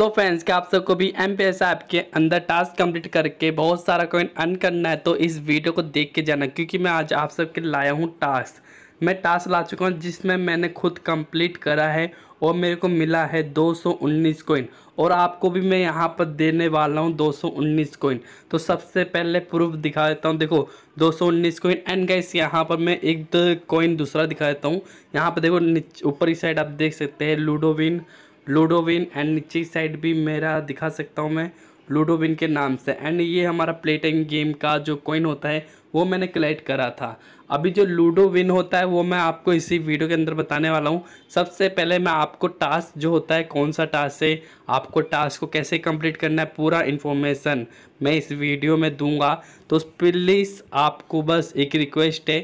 सो so friends क्या आप सबको भी एम पी एस ऐप के अंदर टास्क कंप्लीट करके बहुत सारा कॉइन अर्न करना है तो इस वीडियो को देख के जाना क्योंकि मैं आज आप सबके लाया हूँ टास्क मैं टास्क ला चुका हूँ जिसमें मैंने खुद कंप्लीट करा है और मेरे को मिला है 219 कॉइन और आपको भी मैं यहाँ पर देने वाला हूँ 219 कॉइन तो सबसे पहले प्रूफ दिखा देता हूँ देखो 219 कॉइन एंड गाइस यहाँ पर मैं एक कोइन दूसरा दिखा देता हूँ यहाँ पर देखो ऊपर ही साइड आप देख सकते हैं लूडोविन लूडोविन एंड नीचे साइड भी मेरा दिखा सकता हूँ मैं लूडोविन के नाम से एंड ये हमारा प्लेटिंग गेम का जो कॉइन होता है वो मैंने कलेक्ट करा था अभी जो लूडो विन होता है वो मैं आपको इसी वीडियो के अंदर बताने वाला हूँ सबसे पहले मैं आपको टास्क जो होता है कौन सा टास्क है आपको टास्क को कैसे कंप्लीट करना है पूरा इन्फॉर्मेशन मैं इस वीडियो में दूंगा तो प्लीज़ आपको बस एक रिक्वेस्ट है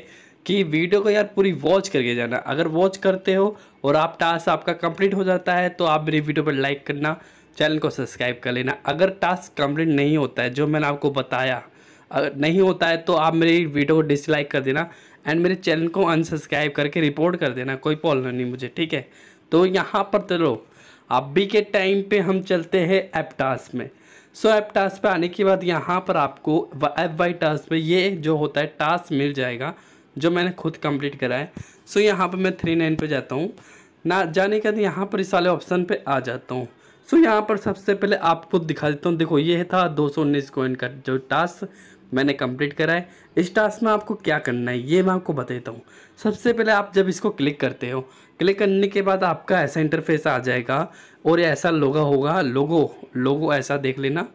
कि वीडियो को यार पूरी वॉच करके जाना अगर वॉच करते हो और आप टास्क आपका कंप्लीट हो जाता है तो आप मेरी वीडियो पर लाइक करना चैनल को सब्सक्राइब कर लेना अगर टास्क कंप्लीट नहीं होता है जो मैंने आपको बताया अगर नहीं होता है तो आप मेरी वीडियो को डिसलाइक कर देना एंड मेरे चैनल को अनसब्सक्राइब करके रिपोर्ट कर देना कोई प्रॉब्लम नहीं मुझे ठीक है तो यहाँ पर चलो अभी के टाइम पे हम चलते हैं ऐप टास्क में सो ऐप टास्क पे आने के बाद यहाँ पर आपको ऐप वाई टास्क में ये जो होता है टास्क मिल जाएगा जो मैंने खुद कंप्लीट करा है सो यहाँ पर मैं थ्री नाइन पर जाता हूँ ना जाने के बाद यहाँ पर इस वाले ऑप्शन पे आ जाता हूँ सो यहाँ पर सबसे पहले आपको दिखा देता हूँ देखो ये था दो सौ उन्नीस का जो टास्क मैंने कंप्लीट करा है इस टास्क में आपको क्या करना है ये मैं आपको बताता हूँ सबसे पहले आप जब इसको क्लिक करते हो क्लिक करने के बाद आपका ऐसा इंटरफेस आ जाएगा और ऐसा लोगो होगा लोगो लोगो ऐसा देख लेना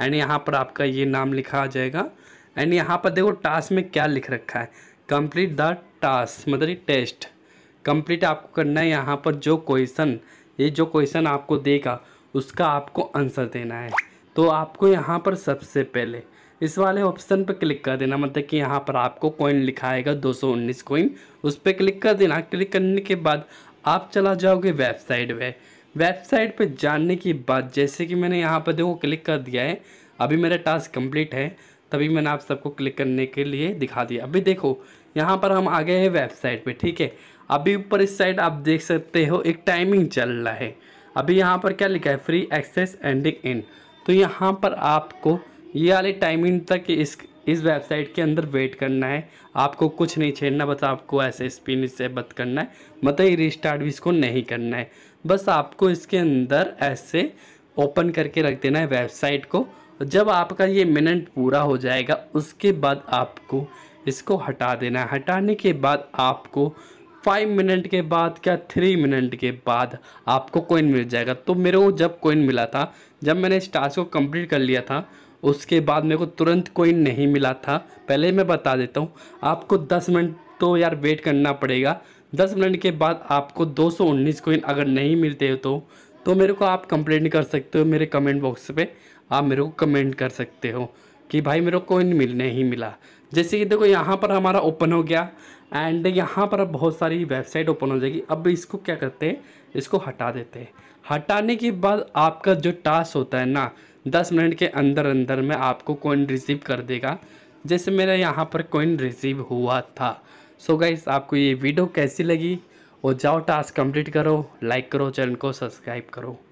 एंड यहाँ पर आपका ये नाम लिखा आ जाएगा एंड यहाँ पर देखो टास्क में क्या लिख रखा है कंप्लीट द टास्क मतलब टेस्ट कंप्लीट आपको करना है यहाँ पर जो क्वेश्चन ये जो क्वेश्चन आपको देगा उसका आपको आंसर देना है तो आपको यहाँ पर सबसे पहले इस वाले ऑप्शन पर क्लिक कर देना मतलब कि यहाँ पर आपको कॉइन लिखाएगा 219 कॉइन उस पर क्लिक कर देना क्लिक करने के बाद आप चला जाओगे वेबसाइट पे वेबसाइट पे जानने के बाद जैसे कि मैंने यहाँ पर देखो क्लिक कर दिया है अभी मेरा टास्क कंप्लीट है तभी मैंने आप सबको क्लिक करने के लिए दिखा दिया अभी देखो यहाँ पर हम आ गए हैं वेबसाइट पे ठीक है अभी ऊपर इस साइड आप देख सकते हो एक टाइमिंग चल रहा है अभी यहाँ पर क्या लिखा है फ्री एक्सेस एंडिंग इन तो यहाँ पर आपको ये वाले टाइमिंग तक इस इस वेबसाइट के अंदर वेट करना है आपको कुछ नहीं छेड़ना बस आपको ऐसे स्पिन से बत करना है मतलब ये रिस्टार्ट भी इसको नहीं करना है बस आपको इसके अंदर ऐसे ओपन करके रख देना है वेबसाइट को जब आपका ये मिनट पूरा हो जाएगा उसके बाद आपको इसको हटा देना है हटाने के बाद आपको फाइव मिनट के बाद क्या थ्री मिनट के बाद आपको कोइन मिल जाएगा तो मेरे को जब कोइन मिला था जब मैंने इस टास्क को कंप्लीट कर लिया था उसके बाद मेरे को तुरंत कोइन नहीं मिला था पहले मैं बता देता हूँ आपको दस मिनट तो यार वेट करना पड़ेगा दस मिनट के बाद आपको दो सौ उन्नीस कोइन अगर नहीं मिलते हो तो तो मेरे को आप कंप्लेंट कर सकते हो मेरे कमेंट बॉक्स पर आप मेरे को कमेंट कर सकते हो कि भाई मेरे को कोइन मिलने ही मिला जैसे कि देखो यहाँ पर हमारा ओपन हो गया एंड यहाँ पर अब बहुत सारी वेबसाइट ओपन हो जाएगी अब इसको क्या करते हैं इसको हटा देते हैं हटाने के बाद आपका जो टास्क होता है ना दस मिनट के अंदर अंदर में आपको कोइन रिसीव कर देगा जैसे मेरा यहाँ पर कोइन रिसीव हुआ था सो so गाइस आपको ये वीडियो कैसी लगी और जाओ टास्क कंप्लीट करो लाइक करो चैनल को सब्सक्राइब करो